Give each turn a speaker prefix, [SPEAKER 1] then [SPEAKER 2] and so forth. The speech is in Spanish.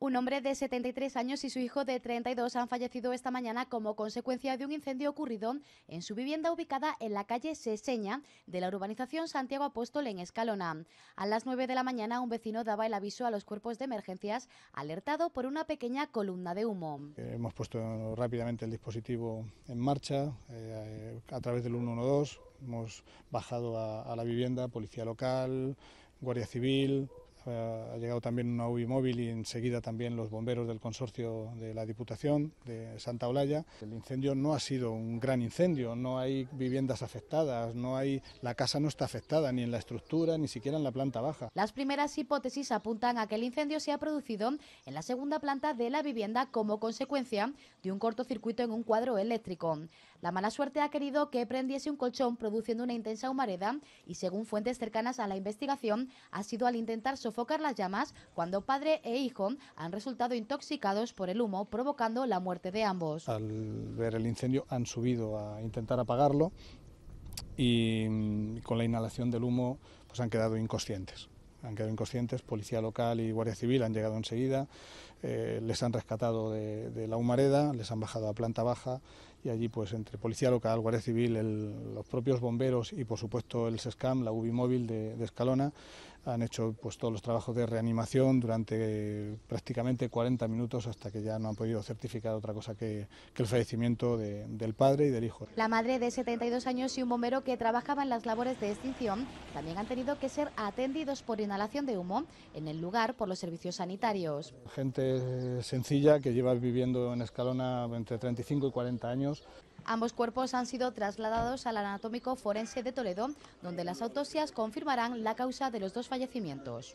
[SPEAKER 1] Un hombre de 73 años y su hijo de 32 han fallecido esta mañana como consecuencia de un incendio ocurrido en su vivienda ubicada en la calle Seseña de la urbanización Santiago Apóstol en Escalona. A las 9 de la mañana un vecino daba el aviso a los cuerpos de emergencias alertado por una pequeña columna de humo.
[SPEAKER 2] Eh, hemos puesto rápidamente el dispositivo en marcha eh, a través del 112, hemos bajado a la vivienda, policía local, guardia civil, ha llegado también una UBI móvil y enseguida también los bomberos del consorcio de la Diputación de Santa Olalla. El incendio no ha sido un gran incendio, no hay viviendas afectadas, no hay la casa no está afectada ni en la estructura ni siquiera en la planta baja.
[SPEAKER 1] Las primeras hipótesis apuntan a que el incendio se ha producido en la segunda planta de la vivienda como consecuencia de un cortocircuito en un cuadro eléctrico. La mala suerte ha querido que prendiese un colchón produciendo una intensa humareda y según fuentes cercanas a la investigación ha sido al intentar sofocar enfocar las llamas cuando padre e hijo han resultado intoxicados por el humo, provocando la muerte de ambos.
[SPEAKER 2] Al ver el incendio han subido a intentar apagarlo y mm, con la inhalación del humo pues han quedado inconscientes. Han quedado inconscientes, policía local y guardia civil han llegado enseguida, eh, les han rescatado de la humareda, les han bajado a planta baja y allí pues entre policía local, guardia civil, los propios bomberos y por supuesto el SESCAM, la UBI móvil de, Escalona, han hecho pues todos los trabajos de reanimación durante prácticamente 40 minutos hasta que ya no han podido certificar otra cosa que, el fallecimiento del padre y del hijo.
[SPEAKER 1] La madre de 72 años y un bombero que trabajaba en las labores de extinción también han tenido que ser atendidos por inhalación de humo en el lugar por los servicios sanitarios.
[SPEAKER 2] Gente sencilla que lleva viviendo en Escalona entre 35 y 40 años
[SPEAKER 1] Ambos cuerpos han sido trasladados al anatómico forense de Toledo, donde las autopsias confirmarán la causa de los dos fallecimientos.